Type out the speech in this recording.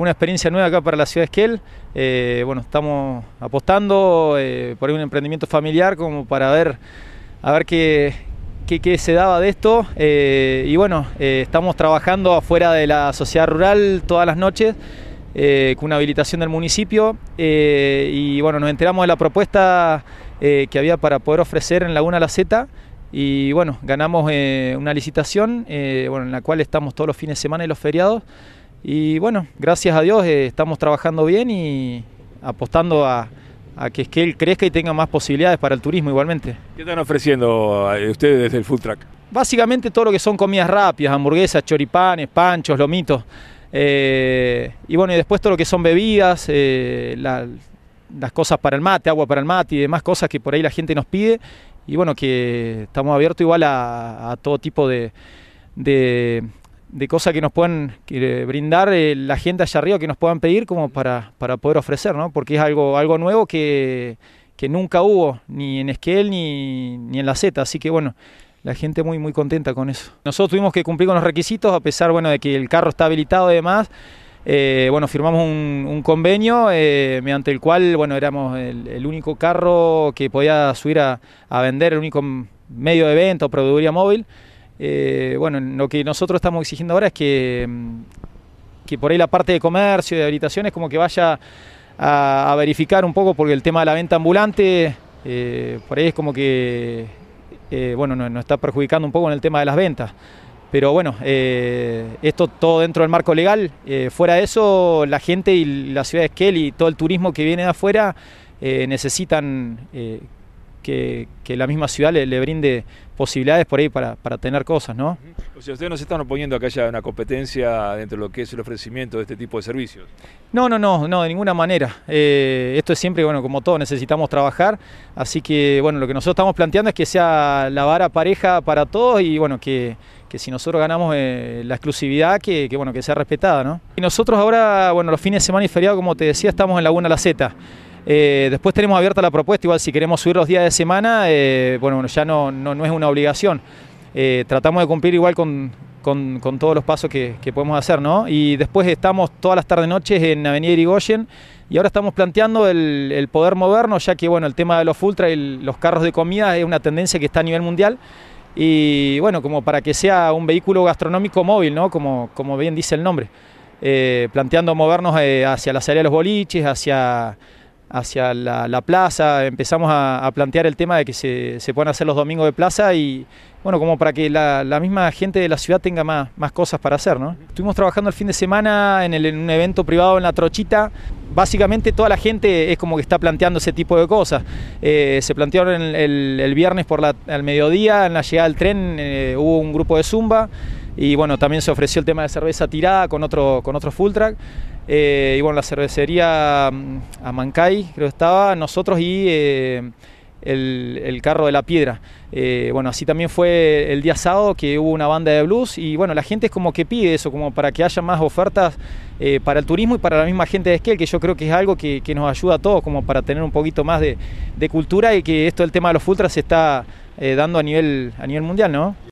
Una experiencia nueva acá para la ciudad de Esquel. Eh, bueno, estamos apostando eh, por un emprendimiento familiar como para ver, a ver qué, qué, se daba de esto. Eh, y bueno, estamos trabajando afuera de la sociedad rural todas las noches. con una habilitación del municipio y bueno, nos enteramos de la propuesta que había para poder ofrecer en Laguna La Zeta y bueno, ganamos una licitación bueno, en la cual estamos todos los fines de semana y los feriados y bueno, gracias a Dios eh, estamos trabajando bien y apostando a, que él crezca y tenga más posibilidades para el turismo igualmente. ¿Qué están ofreciendo eh, ustedes desde el Full Track? Básicamente todo lo que son comidas rápidas, hamburguesas, choripanes, panchos, lomitos. Eh, y bueno, y después todo lo que son bebidas, las cosas para el mate, agua para el mate y demás cosas que por ahí la gente nos pide. Y bueno, que estamos abiertos igual a, todo tipo de, de cosas que nos puedan eh, brindar eh, la gente allá arriba, que nos puedan pedir como para, poder ofrecer, ¿no? Porque es algo, algo nuevo que, nunca hubo, ni en Esquel ni, ni en la Z, así que bueno, la gente muy, muy contenta con eso. Nosotros tuvimos que cumplir con los requisitos, a pesar, bueno, de que el carro está habilitado y demás, eh, bueno, firmamos un, convenio mediante el cual, bueno, éramos el, único carro que podía subir a, a vender, el único medio de evento o proveeduría móvil, eh, bueno, lo que nosotros estamos exigiendo ahora es que, mm, que por ahí la parte de comercio y de habitaciones como que vaya a, verificar un poco, porque el tema de la venta ambulante, eh, por ahí es como que, eh, bueno, nos, nos, está perjudicando un poco en el tema de las ventas. Pero bueno, esto todo dentro del marco legal. fuera de eso, la gente y la ciudad de Esquel y todo el turismo que viene de afuera necesitan que, la misma ciudad le, brinde posibilidades por ahí para, tener cosas, ¿no? O sea, ustedes no se están oponiendo a que haya una competencia dentro de lo que es el ofrecimiento de este tipo de servicios. No, no, no, no, de ninguna manera. Eh, esto es siempre, bueno, como todo, necesitamos trabajar, así que, bueno, lo que nosotros estamos planteando es que sea la vara pareja para todos y, bueno, que, si nosotros ganamos eh, la exclusividad, que, que, bueno, que sea respetada, ¿no? Y nosotros ahora, bueno, los fines de semana y feriado, como te decía, estamos en Laguna La Zeta. Eh, después tenemos abierta la propuesta, igual si queremos subir los días de semana, eh, bueno, ya no, no, es una obligación. Eh, tratamos de cumplir igual con, todos los pasos que, podemos hacer, ¿no? Y después estamos todas las tardes-noches en Avenida Irigoyen y ahora estamos planteando el, poder movernos, ya que, bueno, el tema de los full y los carros de comida es una tendencia que está a nivel mundial y, bueno, como para que sea un vehículo gastronómico móvil, ¿no? Como, como bien dice el nombre. planteando movernos hacia la salida de los boliches, hacia hacia la, plaza, empezamos a, plantear el tema de que se, se puedan hacer los domingos de plaza y bueno, como para que la, misma gente de la ciudad tenga más, cosas para hacer, Estuvimos trabajando el fin de semana en, un evento privado en La Trochita, básicamente toda la gente es como que está planteando ese tipo de cosas. Eh, se plantearon el, viernes por la, al mediodía, en la llegada del tren eh, hubo un grupo de zumba, y bueno, también se ofreció el tema de cerveza tirada con otro, con otro full track. Eh, y bueno, la cervecería mm, a Mancay, creo que estaba, nosotros y eh, el, carro de la piedra. Eh, bueno, así también fue el día sábado que hubo una banda de blues y bueno, la gente es como que pide eso, como para que haya más ofertas para el turismo y para la misma gente de Esquel, que yo creo que es algo que, nos ayuda a todos, como para tener un poquito más de, cultura y que esto del tema de los ultras se está dando a nivel, a nivel mundial, ¿no?